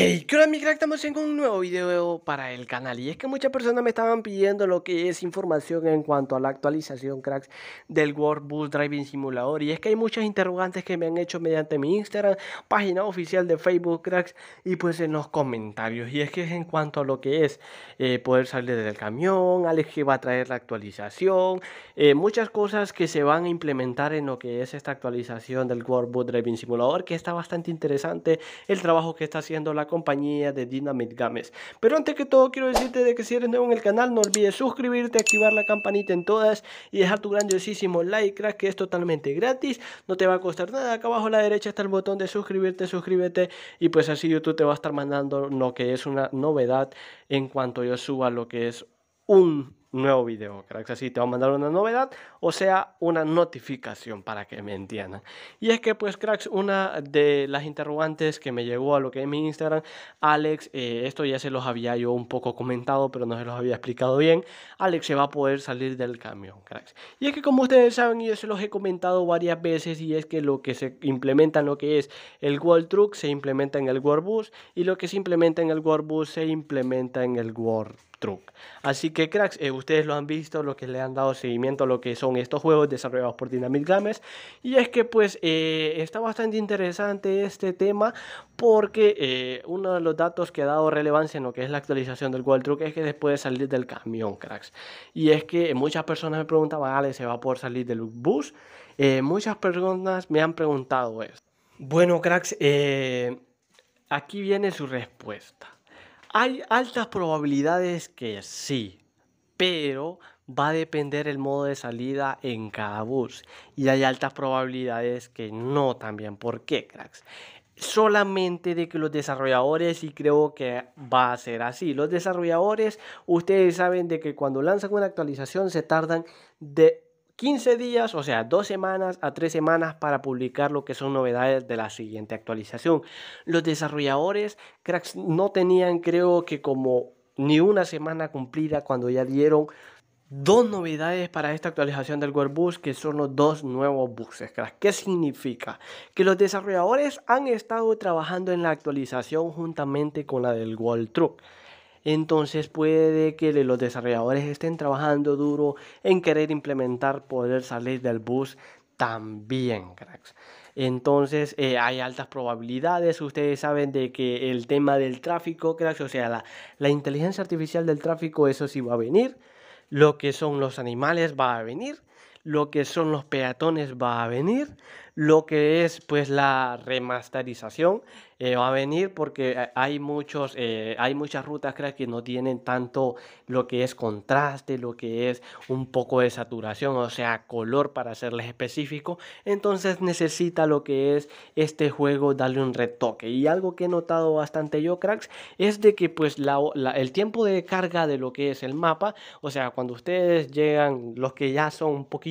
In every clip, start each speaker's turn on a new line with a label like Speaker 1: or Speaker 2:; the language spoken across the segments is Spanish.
Speaker 1: Hey, Hola mi crack? Estamos en un nuevo video para el canal y es que muchas personas me estaban pidiendo lo que es información en cuanto a la actualización cracks del World Bus Driving Simulator y es que hay muchas interrogantes que me han hecho mediante mi Instagram, página oficial de Facebook cracks y pues en los comentarios y es que es en cuanto a lo que es eh, poder salir del camión, Alex que va a traer la actualización, eh, muchas cosas que se van a implementar en lo que es esta actualización del World Bus Driving Simulator que está bastante interesante el trabajo que está haciendo la compañía de Dynamite Games. Pero antes que todo quiero decirte de que si eres nuevo en el canal no olvides suscribirte, activar la campanita en todas y dejar tu grandiosísimo like, crack, que es totalmente gratis, no te va a costar nada. Acá abajo a la derecha está el botón de suscribirte, suscríbete y pues así YouTube te va a estar mandando lo que es una novedad en cuanto yo suba lo que es un nuevo video, cracks. Así te voy a mandar una novedad, o sea, una notificación para que me entiendan. Y es que, pues, cracks, una de las interrogantes que me llegó a lo que es mi Instagram, Alex, eh, esto ya se los había yo un poco comentado, pero no se los había explicado bien. Alex se va a poder salir del camión, cracks. Y es que, como ustedes saben, y yo se los he comentado varias veces, y es que lo que se implementa en lo que es el World Truck se implementa en el World Bus, y lo que se implementa en el World Bus se implementa en el World Truck. Así que cracks, eh, ustedes lo han visto, lo que le han dado seguimiento a lo que son estos juegos desarrollados por Dynamic Games. Y es que pues eh, está bastante interesante este tema porque eh, uno de los datos que ha dado relevancia en lo que es la actualización del World Truck es que después de salir del camión, cracks. Y es que muchas personas me preguntaban, Ale, ¿se va a poder salir del bus? muchas personas me han preguntado esto Bueno, cracks, aquí viene su respuesta. Hay altas probabilidades que sí, pero va a depender el modo de salida en cada bus y hay altas probabilidades que no también. ¿Por qué, cracks? solamente de que los desarrolladores, y creo que va a ser así, los desarrolladores, ustedes saben de que cuando lanzan una actualización se tardan de 15 días, o sea, dos semanas a tres semanas para publicar lo que son novedades de la siguiente actualización. Los desarrolladores cracks no tenían creo que como ni una semana cumplida cuando ya dieron dos novedades para esta actualización del Bus, que son los dos nuevos buses. ¿Qué significa? Que los desarrolladores han estado trabajando en la actualización juntamente con la del World Truck. Entonces puede que los desarrolladores estén trabajando duro en querer implementar poder salir del bus también, cracks. Entonces eh, hay altas probabilidades, ustedes saben de que el tema del tráfico, cracks, o sea, la inteligencia artificial del tráfico, eso sí va a venir. Lo que son los animales va a venir lo que son los peatones va a venir, lo que es pues la remasterización eh, va a venir porque eh, hay, muchos, eh, hay muchas rutas cracks que no tienen tanto lo que es contraste, lo que es un poco de saturación, o sea, color para serles específico, entonces necesita lo que es este juego darle un retoque. Y algo que he notado bastante yo, cracks, es de que pues el tiempo de carga de lo que es el mapa, o sea, cuando ustedes llegan, los que ya son un poquito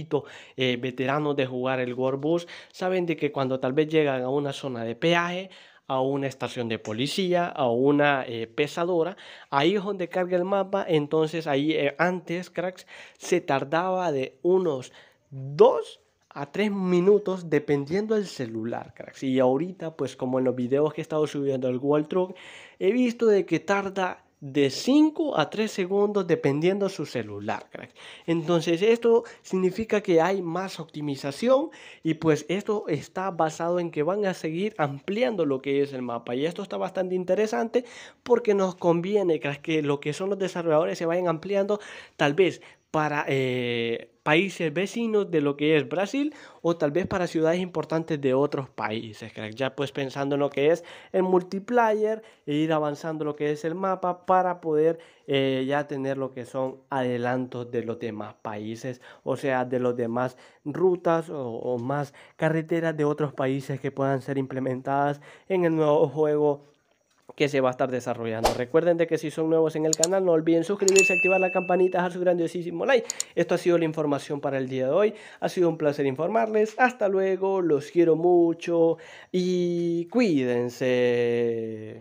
Speaker 1: eh, veteranos de jugar el World Bus saben de que cuando tal vez llegan a una zona de peaje, a una estación de policía, a una eh, pesadora. Ahí es donde carga el mapa. Entonces ahí eh, antes, cracks, se tardaba de unos 2 a 3 minutos dependiendo del celular, cracks. Y ahorita, pues como en los videos que he estado subiendo al World Truck, he visto de que tarda de 5 a 3 segundos dependiendo su celular, Entonces esto significa que hay más optimización y pues esto está basado en que van a seguir ampliando lo que es el mapa y esto está bastante interesante porque nos conviene, que lo que son los desarrolladores se vayan ampliando tal vez para eh, países vecinos de lo que es Brasil o tal vez para ciudades importantes de otros países, Ya pues pensando en lo que es el multiplayer e ir avanzando lo que es el mapa para poder eh, ya tener lo que son adelantos de los demás países, o sea, de los demás rutas o más carreteras de otros países que puedan ser implementadas en el nuevo juego que se va a estar desarrollando. Recuerden de que si son nuevos en el canal, no olviden suscribirse, activar la campanita, dejar su grandiosísimo like. Esto ha sido la información para el día de hoy. Ha sido un placer informarles. Hasta luego, los quiero mucho y cuídense.